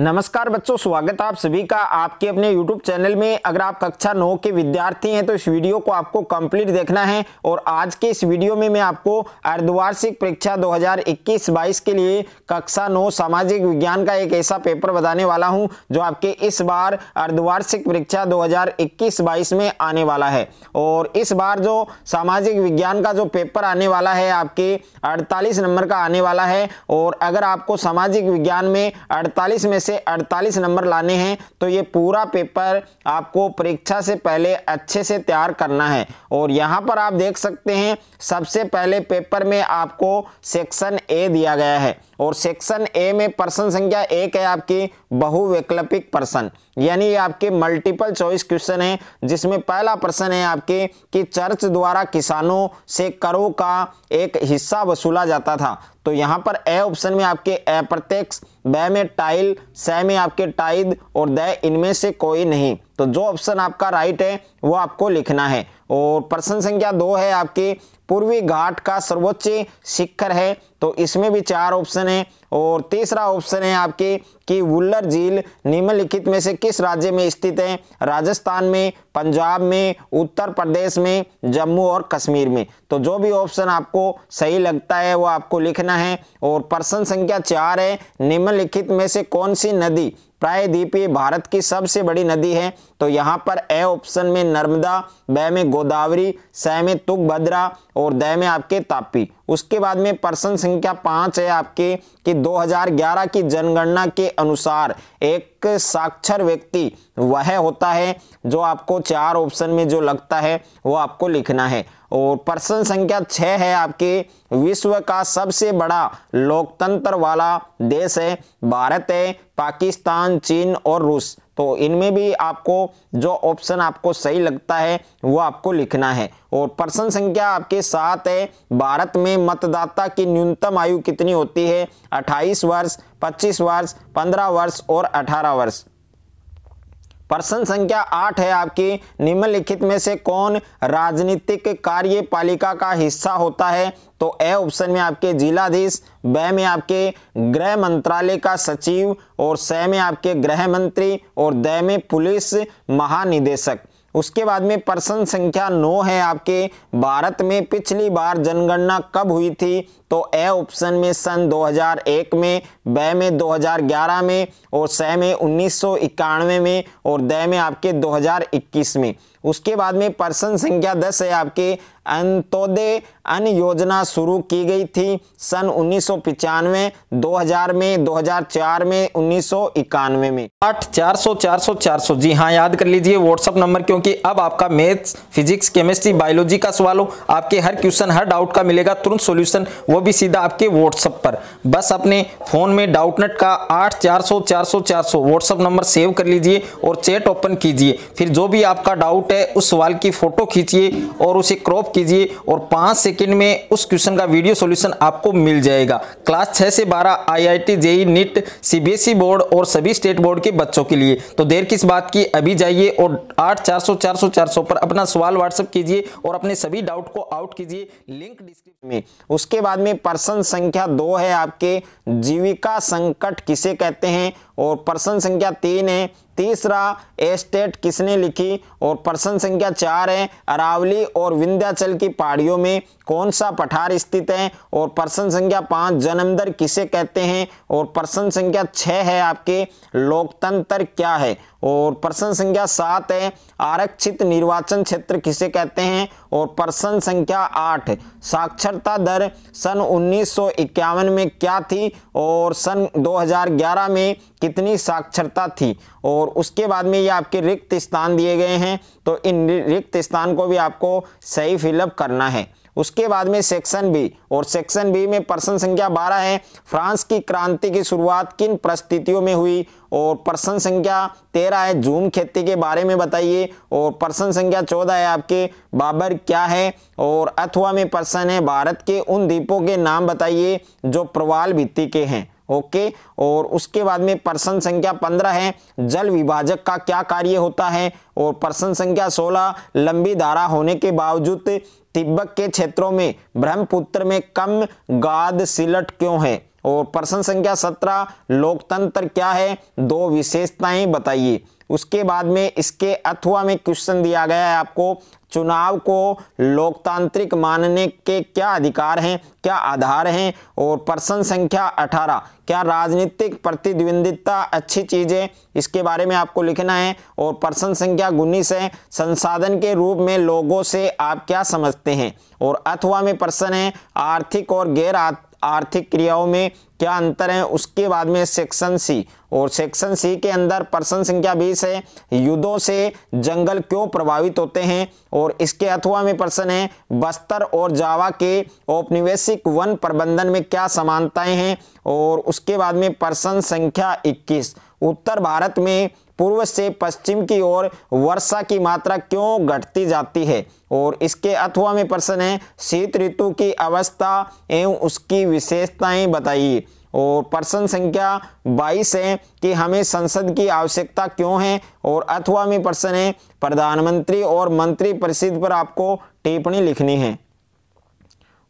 नमस्कार बच्चों स्वागत आप सभी का आपके अपने YouTube चैनल में अगर आप कक्षा नौ के विद्यार्थी हैं तो इस वीडियो को आपको कंप्लीट देखना है और आज के इस वीडियो में मैं आपको अर्धवार्षिक परीक्षा 2021-22 के लिए कक्षा नौ सामाजिक विज्ञान का एक ऐसा पेपर बताने वाला हूं जो आपके इस बार अर्धवार्षिक परीक्षा दो हज़ार में आने वाला है और इस बार जो सामाजिक विज्ञान का जो पेपर आने वाला है आपके अड़तालीस नंबर का आने वाला है और अगर आपको सामाजिक विज्ञान में अड़तालीस में से 48 नंबर लाने हैं तो ये पूरा पेपर आपको परीक्षा से पहले अच्छे से तैयार करना है और यहाँ पर आप देख सकते हैं सबसे पहले पेपर में आपको सेक्शन ए दिया गया है और सेक्शन ए में प्रश्न संख्या एक है आपकी बहुवैकल्पिक प्रश्न यानी आपके मल्टीपल चॉइस क्वेश्चन है जिसमें पहला प्रश्न है आपके कि चर्च द्वारा किसानों से करों का एक हिस्सा वसूला जाता था तो यहाँ पर ए ऑप्शन में आपके अप्रत्यक्ष ब में टाइल स में आपके टाइद और द इनमें से कोई नहीं तो जो ऑप्शन आपका राइट है वो आपको लिखना है और प्रश्न संख्या दो है आपके पूर्वी घाट का सर्वोच्च शिखर है तो इसमें भी चार ऑप्शन है और तीसरा ऑप्शन है आपके कि वुल्लर झील निम्नलिखित में से किस राज्य में स्थित है राजस्थान में पंजाब में उत्तर प्रदेश में जम्मू और कश्मीर में तो जो भी ऑप्शन आपको सही लगता है वो आपको लिखना है और प्रश्न संख्या चार है निम्नलिखित में से कौन सी नदी प्रायद्वीपीय भारत की सबसे बड़ी नदी है तो यहाँ पर ए ऑप्शन में नर्मदा ब में गोदावरी स में तुंगभद्रा और द में आपके तापी उसके बाद में प्रश्न संख्या पांच है आपके कि 2011 की जनगणना के अनुसार एक साक्षर व्यक्ति वह होता है जो आपको चार ऑप्शन में जो लगता है वो आपको लिखना है और प्रश्न संख्या छः है आपके विश्व का सबसे बड़ा लोकतंत्र वाला देश है भारत है पाकिस्तान चीन और रूस तो इनमें भी आपको जो ऑप्शन आपको सही लगता है वो आपको लिखना है और प्रश्न संख्या आपके साथ है भारत में मतदाता की न्यूनतम आयु कितनी होती है 28 वर्ष 25 वर्ष 15 वर्ष और 18 वर्ष प्रश्न संख्या आठ है आपकी निम्नलिखित में से कौन राजनीतिक कार्यपालिका का हिस्सा होता है तो ए ऑप्शन में आपके जिलाधीश ब में आपके गृह मंत्रालय का सचिव और स में आपके गृह मंत्री और द में पुलिस महानिदेशक उसके बाद में प्रश्न संख्या नौ है आपके भारत में पिछली बार जनगणना कब हुई थी तो ए ऑप्शन में सन 2001 में ब में 2011 में और स में उन्नीस में और द में आपके 2021 में उसके बाद में पर्सन संख्या 10 है आपके अंत्योदय अन्न योजना शुरू की गई थी सन उन्नीस 2000 में 2004 में उन्नीस में आठ चार सौ चार सौ चार सौ जी हाँ याद कर लीजिए व्हाट्सअप नंबर क्योंकि अब आपका मैथ्स फिजिक्स केमिस्ट्री बायोलॉजी का सवाल हो आपके हर क्वेश्चन हर डाउट का मिलेगा तुरंत सोल्यूशन वो वो भी सीधा आपके व्हाट्सअप पर बस अपने फ़ोन में डाउटनेट का आठ चार सौ चार सौ चार सौ व्हाट्सअप नंबर सेव कर लीजिए और चैट ओपन कीजिए फिर जो भी आपका डाउट है उस सवाल की फ़ोटो खींचिए और उसे क्रॉप कीजिए और पाँच सेकेंड में उस क्वेश्चन का वीडियो सोल्यूशन आपको मिल जाएगा क्लास छः से बारह I I T JEE NEET CBSE board और सभी स्टेट बोर्ड के बच्चों के लिए तो देर किस बात की अभी जाइए और आठ चार सौ चार सौ चार सौ पर अपना सवाल व्हाट्सअप कीजिए और अपने सभी डाउट को आउट कीजिए लिंक डिस्क्रिप्शन में उसके बाद में में पर्सन संख्या दो है आपके जीविका संकट किसे कहते हैं और प्रश्न संख्या तीन है तीसरा एस्टेट किसने लिखी और प्रश्न संख्या चार है अरावली और विंध्याचल की पहाड़ियों में कौन सा पठार स्थित है और प्रश्न संख्या पाँच जन्मदर किसे कहते हैं और प्रश्न संख्या छः है आपके लोकतंत्र क्या है और प्रश्न संख्या सात है आरक्षित निर्वाचन क्षेत्र किसे कहते हैं और प्रश्न संख्या आठ साक्षरता दर सन उन्नीस में क्या थी और सन दो में कितनी साक्षरता थी और उसके बाद में ये आपके रिक्त स्थान दिए गए हैं तो इन रिक्त स्थान को भी आपको सही फिलअप करना है उसके बाद में सेक्शन बी और सेक्शन बी में प्रश्न संख्या 12 है फ्रांस की क्रांति की शुरुआत किन परिस्थितियों में हुई और प्रश्न संख्या 13 है जूम खेती के बारे में बताइए और प्रश्न संख्या 14 है आपके बाबर क्या है और अथवा में प्रश्न है भारत के उन द्वीपों के नाम बताइए जो प्रवाल भित्ती के हैं ओके और उसके बाद में प्रश्न संख्या पंद्रह है जल विभाजक का क्या कार्य होता है और प्रश्न संख्या सोलह लंबी धारा होने के बावजूद तिब्बत के क्षेत्रों में ब्रह्मपुत्र में कम गाद सिलट क्यों है और प्रश्न संख्या सत्रह लोकतंत्र क्या है दो विशेषताएं बताइए उसके बाद में इसके अथवा में क्वेश्चन दिया गया है आपको चुनाव को लोकतांत्रिक मानने के क्या अधिकार हैं क्या आधार हैं और प्रश्न संख्या 18 क्या राजनीतिक प्रतिद्वंदिता अच्छी चीज़ है इसके बारे में आपको लिखना है और प्रश्न संख्या उन्नीस है संसाधन के रूप में लोगों से आप क्या समझते हैं और अथवा में प्रश्न है आर्थिक और गैर आर्थिक क्रियाओं में क्या अंतर है उसके बाद में सेक्शन सी और सेक्शन सी के अंदर प्रश्न संख्या बीस है युद्धों से जंगल क्यों प्रभावित होते हैं और इसके अथवा में प्रश्न है बस्तर और जावा के औपनिवेशिक वन प्रबंधन में क्या समानताएं हैं और उसके बाद में प्रश्न संख्या 21 उत्तर भारत में पूर्व से पश्चिम की ओर वर्षा की मात्रा क्यों घटती जाती है और इसके अथवा में प्रश्न है शीत ऋतु की अवस्था एवं उसकी विशेषताएं बताइए और प्रश्न संख्या 22 है कि हमें संसद की आवश्यकता क्यों है और अथवा में प्रश्न है प्रधानमंत्री और मंत्री परिषद पर आपको टिप्पणी लिखनी है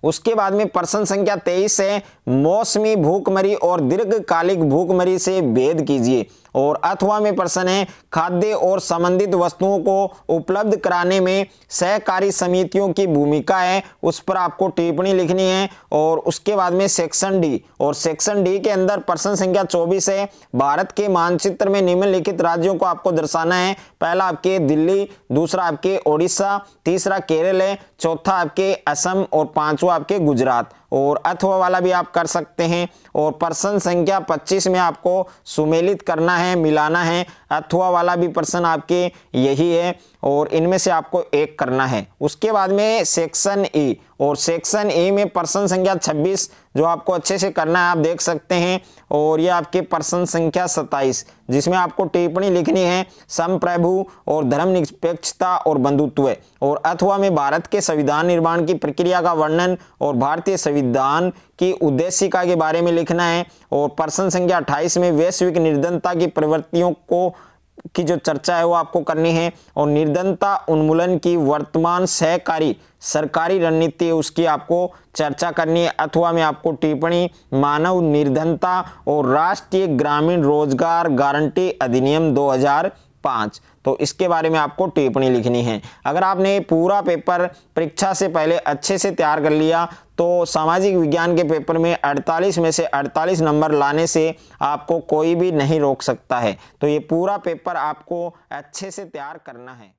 उसके बाद में प्रश्न संख्या तेईस है मौसमी भूखमरी और दीर्घकालिक भूखमरी से भेद कीजिए और अथवा में प्रश्न है खाद्य और संबंधित वस्तुओं को उपलब्ध कराने में सहकारी समितियों की भूमिका है उस पर आपको टिप्पणी लिखनी है और उसके बाद में सेक्शन डी और सेक्शन डी के अंदर प्रश्न संख्या चौबीस है भारत के मानचित्र में निम्नलिखित राज्यों को आपको दर्शाना है पहला आपके दिल्ली दूसरा आपके ओडिशा तीसरा केरल है चौथा आपके असम और पांचवा आपके गुजरात और अथवा वाला भी आप कर सकते हैं और प्रश्न संख्या 25 में आपको सुमेलित करना है मिलाना है अथवा वाला भी प्रश्न आपके यही है और इनमें से आपको एक करना है उसके बाद में सेक्शन ई और सेक्शन ए में पर्सन संख्या 26 जो आपको अच्छे से करना है आप देख सकते हैं और ये आपके पर्सन संख्या 27 जिसमें आपको टिप्पणी लिखनी है संप्रभु और धर्मनिरपेक्षता और बंधुत्व और अथवा में भारत के संविधान निर्माण की प्रक्रिया का वर्णन और भारतीय संविधान की उद्देशिका के बारे में लिखना है और पर्सन संख्या अट्ठाईस में वैश्विक निर्धनता की प्रवृत्तियों को की जो चर्चा है वो आपको करनी है और निर्धनता उन्मूलन की वर्तमान सहकारी सरकारी रणनीति उसकी आपको चर्चा करनी है अथवा में आपको टिप्पणी मानव निर्धनता और राष्ट्रीय ग्रामीण रोजगार गारंटी अधिनियम पांच तो इसके बारे में आपको टिप्पणी लिखनी है अगर आपने पूरा पेपर परीक्षा से पहले अच्छे से तैयार कर लिया तो सामाजिक विज्ञान के पेपर में 48 में से 48 नंबर लाने से आपको कोई भी नहीं रोक सकता है तो ये पूरा पेपर आपको अच्छे से तैयार करना है